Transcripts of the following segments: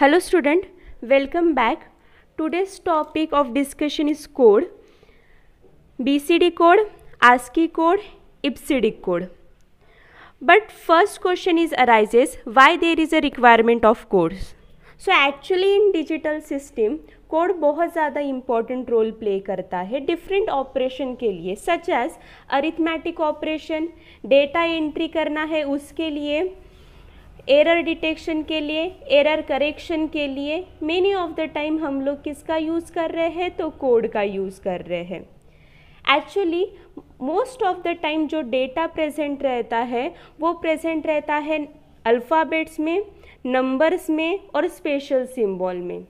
Hello student welcome back today's topic of discussion is code BCD code ASCII code EBCDIC code but first question is arises why there is a requirement of codes so actually in digital system code बहुत ज़्यादा important role play करता है different operation के लिए such as arithmetic operation data entry करना है उसके लिए एरर डिटेक्शन के लिए एरर करेक्शन के लिए मेनी ऑफ द टाइम हम लोग किसका यूज़ कर रहे हैं तो कोड का यूज़ कर रहे हैं actually most of the time जो डेटा प्रेजेंट रहता है वो प्रेजेंट रहता है अल्फ़ाबेट्स में नंबर्स में और स्पेशल सिंबल में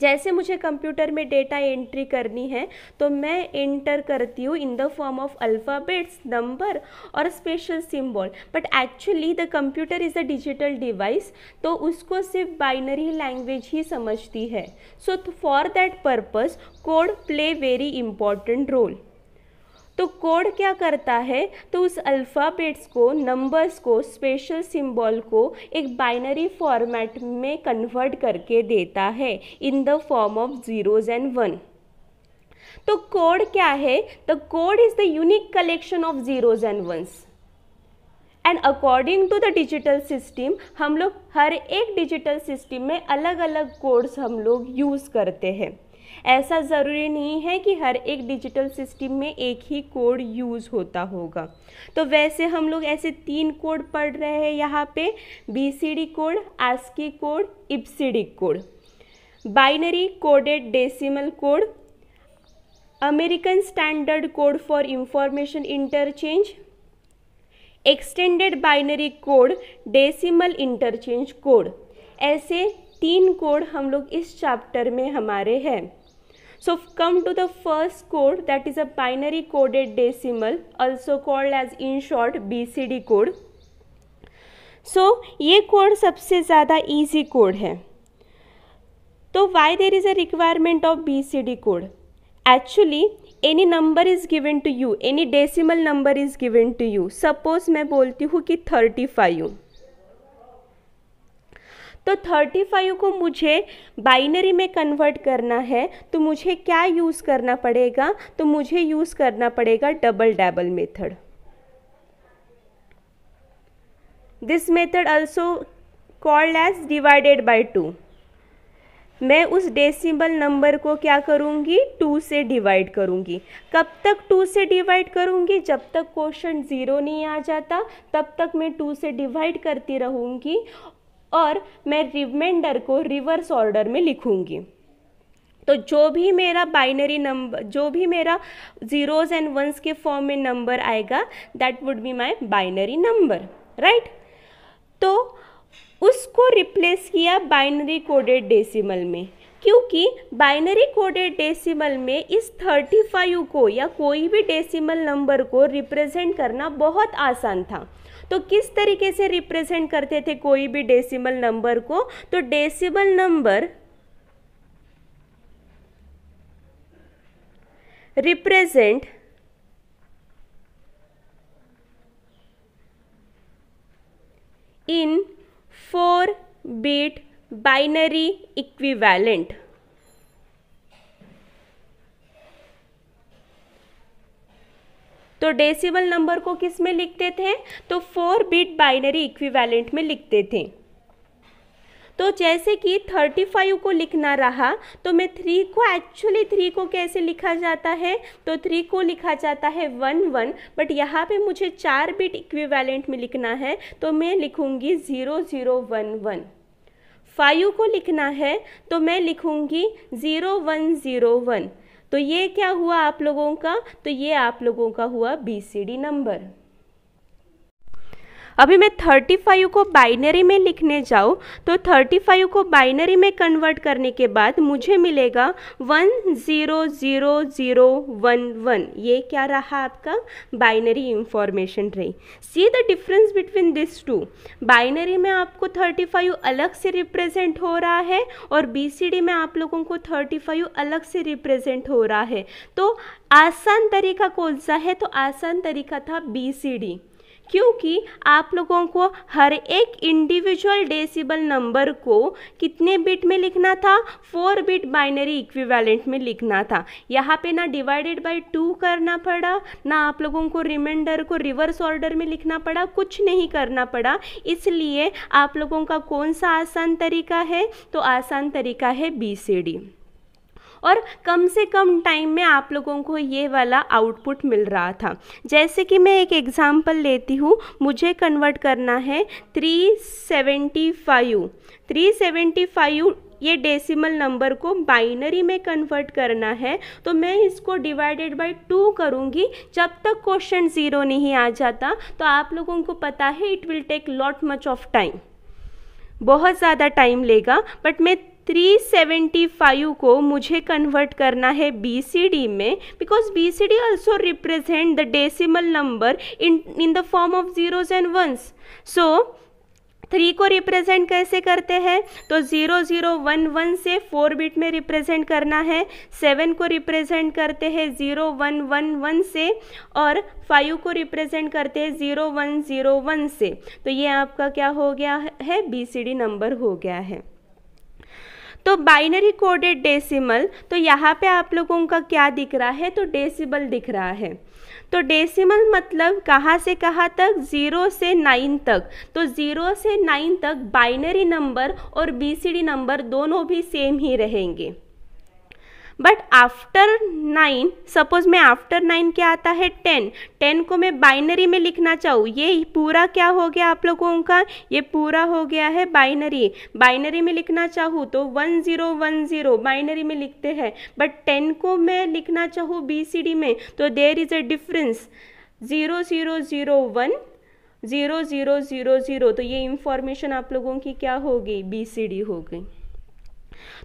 जैसे मुझे कंप्यूटर में डेटा एंट्री करनी है तो मैं एंटर करती हूँ in the form of alphabets number और special symbol but actually the computer is a digital device तो उसको सिर्फ बाइनरी लैंग्वेज ही समझती है so for that purpose code play very important role तो कोड क्या करता है तो उस अल्फ़ाबेट्स को नंबर्स को स्पेशल सिंबल को एक बाइनरी फॉर्मेट में कन्वर्ट करके देता है in the form of zeros and one तो कोड क्या है the code is the unique collection of zeros and ones and according to the digital system हम लोग हर एक डिजिटल सिस्टम में अलग अलग कोड्स हम लोग यूज़ करते हैं ऐसा ज़रूरी नहीं है कि हर एक डिजिटल सिस्टम में एक ही कोड यूज़ होता होगा तो वैसे हम लोग ऐसे तीन कोड पढ़ रहे हैं यहाँ पे BCD code ASCII code EBCDIC code binary coded decimal code American standard code for information interchange extended binary code decimal interchange code ऐसे तीन कोड हम लोग इस चैप्टर में हमारे हैं So come to the first code that is a binary coded decimal also called as in short BCD code. So ये code सबसे ज़्यादा easy कोड है तो why there is a requirement of BCD code? Actually any number is given to you, any decimal number is given to you. Suppose मैं बोलती हूँ कि 35 five तो 35 को मुझे बाइनरी में कन्वर्ट करना है तो मुझे क्या यूज़ करना पड़ेगा तो मुझे यूज़ करना पड़ेगा double double method this method also called as divided by two मैं उस डेसिमल नंबर को क्या करूँगी टू से डिवाइड करूँगी कब तक टू से डिवाइड करूँगी जब तक क्वेश्चन ज़ीरो नहीं आ जाता तब तक मैं टू से डिवाइड करती रहूँगी और मैं रिमाइंडर को रिवर्स ऑर्डर में लिखूंगी तो जो भी मेरा बाइनरी नंबर जो भी मेरा ज़ीरोज़ एंड वंस के फॉर्म में नंबर आएगा that would be my binary number right तो उसको रिप्लेस किया बाइनरी कोडेड डेसिमल में क्योंकि बाइनरी कोडेड डेसिमल में इस 35 को या कोई भी डेसिमल नंबर को रिप्रेजेंट करना बहुत आसान था तो किस तरीके से रिप्रेजेंट करते थे कोई भी डेसिमल नंबर को तो decimal number represent in four bit binary equivalent तो डेसिमल नंबर को किस में लिखते थे तो फोर बिट बाइनरी इक्विवेलेंट में लिखते थे तो जैसे कि थर्टी फाइव को लिखना रहा तो मैं थ्री को एक्चुअली थ्री को कैसे लिखा जाता है तो थ्री को लिखा जाता है वन वन बट यहाँ पे मुझे चार बिट इक्विवेलेंट में लिखना है तो मैं लिखूँगी zero zero one one five को लिखना है तो मैं लिखूँगी ज़ीरो वन ज़ीरो वन तो ये क्या हुआ आप लोगों का तो ये आप लोगों का हुआ बी सी डी नंबर अभी मैं 35 को बाइनरी में लिखने जाऊँ तो 35 को बाइनरी में कन्वर्ट करने के बाद मुझे मिलेगा 100011 ये क्या रहा आपका बाइनरी इंफॉर्मेशन रही see the difference between this two binary में आपको 35 अलग से रिप्रेजेंट हो रहा है और डी में आप लोगों को 35 अलग से रिप्रेजेंट हो रहा है तो आसान तरीका कौन सा है तो आसान तरीका था बी सी डी क्योंकि आप लोगों को हर एक इंडिविजुअल डेसिबल नंबर को कितने बिट में लिखना था फोर बिट बाइनरी इक्विवेलेंट में लिखना था यहाँ पे ना डिवाइडेड बाय टू करना पड़ा ना आप लोगों को रिमाइंडर को रिवर्स ऑर्डर में लिखना पड़ा कुछ नहीं करना पड़ा इसलिए आप लोगों का कौन सा आसान तरीका है तो आसान तरीका है बी सी डी और कम से कम टाइम में आप लोगों को ये वाला आउटपुट मिल रहा था जैसे कि मैं एक एग्ज़ाम्पल लेती हूँ मुझे कन्वर्ट करना है three seventy five three seventy five ये डेसिमल नंबर को बाइनरी में कन्वर्ट करना है तो मैं इसको डिवाइडेड बाय टू करूँगी जब तक क्वेश्चन ज़ीरो नहीं आ जाता तो आप लोगों को पता है it will take lot much of time बहुत ज़्यादा टाइम लेगा बट मैं 375 को मुझे कन्वर्ट करना है BCD में because BCD also represent the decimal number in in the form of zeros and ones so three को रिप्रेजेंट कैसे करते हैं तो ज़ीरो ज़ीरो वन वन से फोर बिट में रिप्रेजेंट करना है सेवन को रिप्रेजेंट करते हैं ज़ीरो वन वन वन से और फाइव को रिप्रेजेंट करते हैं ज़ीरो वन ज़ीरो वन से तो ये आपका क्या हो गया है बी सी डी नंबर हो गया है तो बाइनरी कोडेड डेसिमल तो यहाँ पे आप लोगों का क्या दिख रहा है तो डेसिमल दिख रहा है तो डेसिमल मतलब कहाँ से कहाँ तक ज़ीरो से नाइन तक तो ज़ीरो से नाइन तक बाइनरी नंबर और बीसीडी नंबर दोनों भी सेम ही रहेंगे बट आफ्टर नाइन सपोज मैं आफ्टर नाइन क्या आता है टेन टेन को मैं बाइनरी में लिखना चाहूँ ये पूरा क्या हो गया आप लोगों का ये पूरा हो गया है बाइनरी बाइनरी में लिखना चाहूँ तो one zero one zero binary में लिखते हैं बट टेन को मैं लिखना चाहूँ बी सी डी में तो there is a difference zero zero zero one zero zero zero zero तो ये इंफॉर्मेशन आप लोगों की क्या होगी बी सी डी हो गई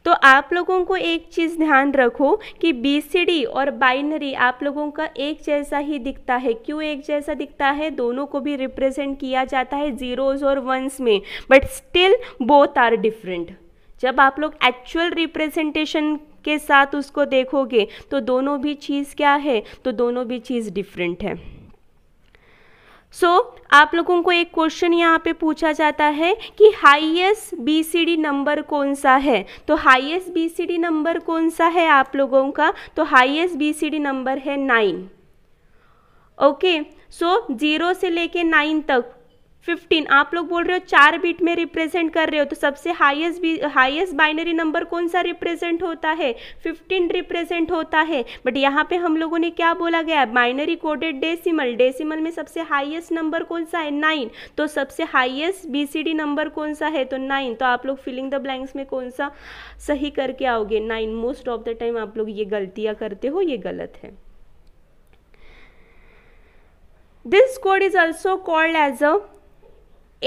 तो आप लोगों को एक चीज़ ध्यान रखो कि बीसीडी और बाइनरी आप लोगों का एक जैसा ही दिखता है क्यों एक जैसा दिखता है दोनों को भी रिप्रेजेंट किया जाता है जीरोज़ और वंस में but still both are different जब आप लोग एक्चुअल रिप्रेजेंटेशन के साथ उसको देखोगे तो दोनों भी चीज़ क्या है तो दोनों भी चीज़ डिफरेंट है सो so, आप लोगों को एक क्वेश्चन यहाँ पे पूछा जाता है कि हाईएस्ट बीसीडी नंबर कौन सा है तो हाईएस्ट बीसीडी नंबर कौन सा है आप लोगों का तो हाईएस्ट बीसीडी नंबर है नाइन ओके सो जीरो से लेके नाइन तक फिफ्टीन आप लोग बोल रहे हो चार बीट में रिप्रेजेंट कर रहे हो तो सबसे highest B highest binary number कौन सा रिप्रेजेंट होता है फिफ्टीन रिप्रेजेंट होता है बट यहाँ पे हम लोगों ने क्या बोला गया है बाइनरी कोडेड डेसिमल डेसिमल में सबसे हाईएस्ट नंबर कौन सा है नाइन तो सबसे हाईएस्ट बीसीडी नंबर कौन सा है तो नाइन तो आप लोग फिलिंग द ब्लैंक्स में कौन सा सही करके आओगे nine most of the time आप लोग ये गलतियाँ करते हो ये गलत है this code is also called as a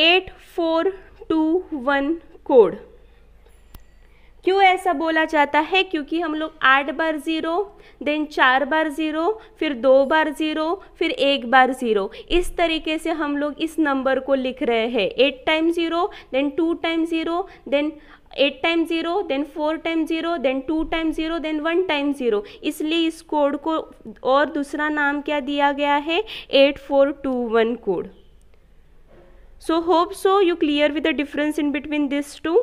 eight four two one code क्यों ऐसा बोला जाता है क्योंकि हम लोग आठ बार ज़ीरो देन चार बार ज़ीरो फिर दो बार ज़ीरो फिर एक बार ज़ीरो इस तरीके से हम लोग इस नंबर को लिख रहे हैं eight time zero then two time zero then eight time zero then four time zero then two time zero then one time zero इसलिए इस कोड को और दूसरा नाम क्या दिया गया है eight four two one code so hope so you clear with the difference in between these two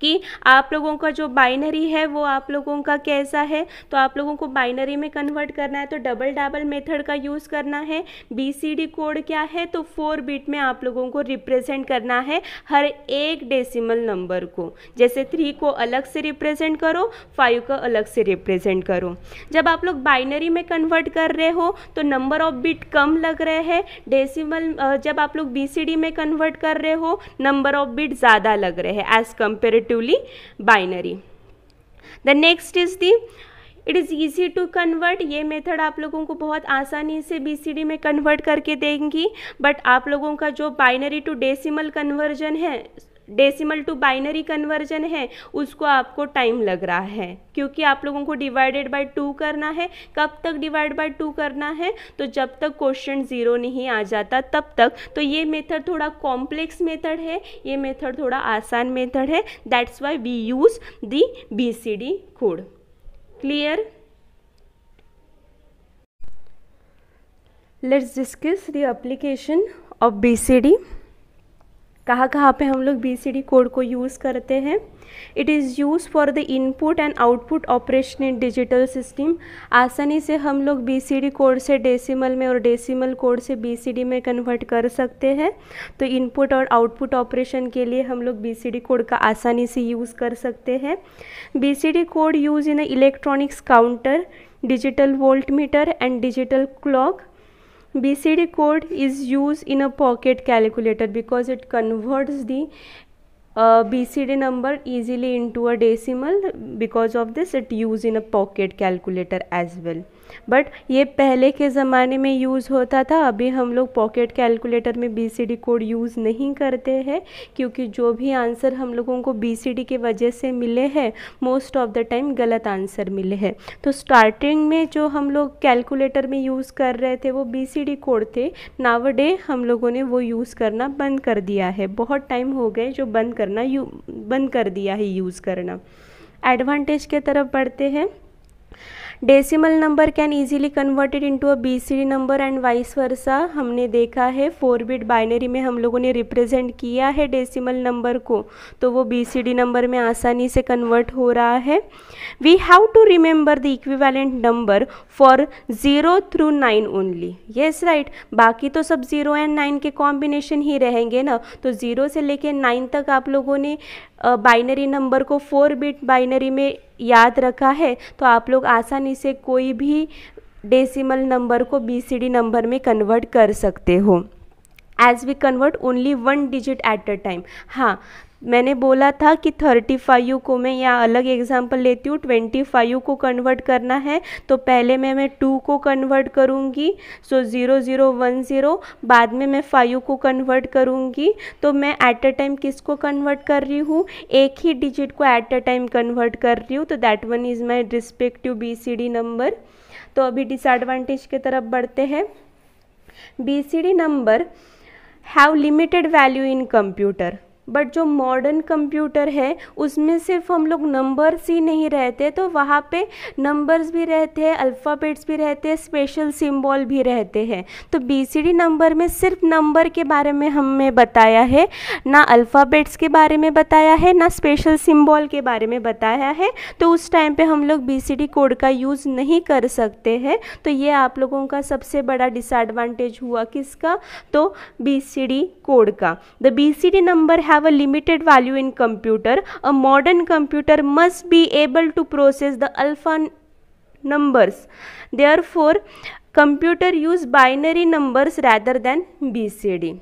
कि आप लोगों का जो बाइनरी है वो आप लोगों का कैसा है तो आप लोगों को बाइनरी में कन्वर्ट करना है तो डबल डबल मेथड का यूज़ करना है बीसीडी कोड क्या है तो फोर बिट में आप लोगों को रिप्रेजेंट करना है हर एक डेसिमल नंबर को जैसे थ्री को अलग से रिप्रेजेंट करो फाइव को अलग से रिप्रेजेंट करो जब आप लोग बाइनरी में कन्वर्ट कर रहे हो तो नंबर ऑफ बिट कम लग रहे हैं डेसिमल जब आप लोग डी में कन्वर्ट कर रहे हो नंबर ऑफ बिट ज़्यादा लग रहे हैं as compare respectively binary. The next is the it is easy to convert ये मेथड आप लोगों को बहुत आसानी से बीसीडी में कन्वर्ट करके देंगी बट आप लोगों का जो बाइनरी टू डेसीमल कन्वर्जन है डेसिमल टू बाइनरी कन्वर्जन है उसको आपको टाइम लग रहा है क्योंकि आप लोगों को डिवाइडेड बाय टू करना है कब तक डिवाइड बाय टू करना है तो जब तक क्वेश्चन ज़ीरो नहीं आ जाता तब तक तो ये मेथड थोड़ा कॉम्प्लेक्स मेथड है ये मेथड थोड़ा आसान मेथड है that's why we use the B C D code clear let's discuss the application of BCD कहाँ कहाँ पे हम लोग बी कोड को यूज़ करते हैं it is use for the input and output operation in digital system आसानी से हम लोग बी कोड से डेसिमल में और डेसिमल कोड से बी में कन्वर्ट कर सकते हैं तो इनपुट और आउटपुट ऑपरेशन के लिए हम लोग बी कोड का आसानी से यूज़ कर सकते हैं B code use in electronics counter digital volt meter and digital clock BCD code is used in a pocket calculator because it converts the uh, BCD number easily into a decimal because of this it used in a pocket calculator as well. But ये पहले के ज़माने में use होता था अभी हम लोग पॉकेट कैलकुलेटर में बी कोड यूज़ नहीं करते हैं क्योंकि जो भी आंसर हम लोगों को बी के वजह से मिले हैं मोस्ट ऑफ़ द टाइम गलत आंसर मिले हैं तो स्टार्टिंग में जो हम लोग कैलकुलेटर में यूज़ कर रहे थे वो बी कोड थे नावडे हम लोगों ने वो यूज़ करना बंद कर दिया है बहुत टाइम हो गए जो बंद करना यू बंद कर दिया है यूज़ करना एडवांटेज के तरफ बढ़ते हैं decimal number can easily converted into a BCD number and vice versa हमने देखा है फोर बिट बाइनरी में हम लोगों ने रिप्रेजेंट किया है डेसिमल नंबर को तो वो बीसीडी नंबर में आसानी से कन्वर्ट हो रहा है we have to remember the equivalent number for zero through nine only yes right बाकी तो सब ज़ीरो एंड नाइन के कॉम्बिनेशन ही रहेंगे ना तो ज़ीरो से लेके नाइन तक आप लोगों ने बाइनरी नंबर को फोर बिट बाइनरी में याद रखा है तो आप लोग आसानी से कोई भी डेसिमल नंबर को बीसीडी नंबर में कन्वर्ट कर सकते हो as we convert only one digit at a time हाँ मैंने बोला था कि थर्टी फाइव को मैं यहाँ अलग एग्जाम्पल लेती हूँ ट्वेंटी फाइव को कन्वर्ट करना है तो पहले मैं मैं टू को कन्वर्ट करूँगी so zero zero one zero बाद में मैं फाइव को कन्वर्ट करूँगी तो मैं ऐट अ टाइम किसको कन्वर्ट कर रही हूँ एक ही डिजिट को एट अ टाइम कन्वर्ट कर रही हूँ तो that one is my respective B C D number तो अभी डिसएडवांटेज की तरफ बढ़ते हैं B C D number have limited value in computer but जो मॉडर्न कंप्यूटर है उसमें सिर्फ हम लोग नंबर्स ही नहीं रहते तो वहाँ पे नंबर्स भी रहते हैं अल्फ़ाबेट्स भी रहते हैं स्पेशल सिम्बॉल भी रहते हैं तो डी नंबर में सिर्फ नंबर के बारे में हमें बताया है ना अल्फ़ाबेट्स के बारे में बताया है ना स्पेशल सिम्बॉल के बारे में बताया है तो उस टाइम पर हम लोग डी कोड का यूज़ नहीं कर सकते हैं तो ये आप लोगों का सबसे बड़ा डिसएडवांटेज हुआ किसका तो डी कोड का द डी नंबर है have a limited value in computer, a modern computer must be able to process the alpha numbers. Therefore, computer use binary numbers rather than BCD.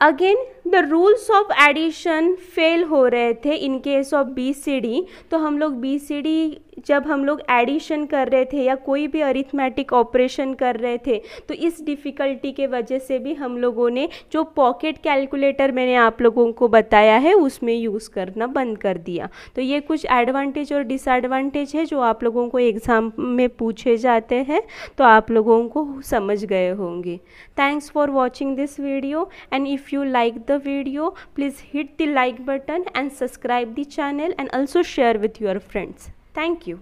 Again, the rules of addition fail हो रहे थे in case of B C D तो हम लोग B C D जब हम लोग addition कर रहे थे या कोई भी अरिथमेटिक ऑपरेशन कर रहे थे तो इस डिफ़िकल्टी के वजह से भी हम लोगों ने जो पॉकेट कैलकुलेटर मैंने आप लोगों को बताया है उसमें यूज़ करना बंद कर दिया तो ये कुछ एडवांटेज और डिसएडवांटेज है जो आप लोगों को एग्ज़ाम में पूछे जाते हैं तो आप लोगों को समझ गए होंगे thanks for watching this video and if you like the video please hit the like button and subscribe the channel and also share with your friends thank you